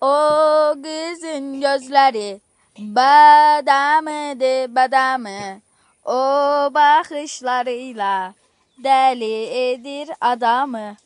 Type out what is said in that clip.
O kızın gözleri badamıdı badamı. O bakışlarıyla deli edir adamı.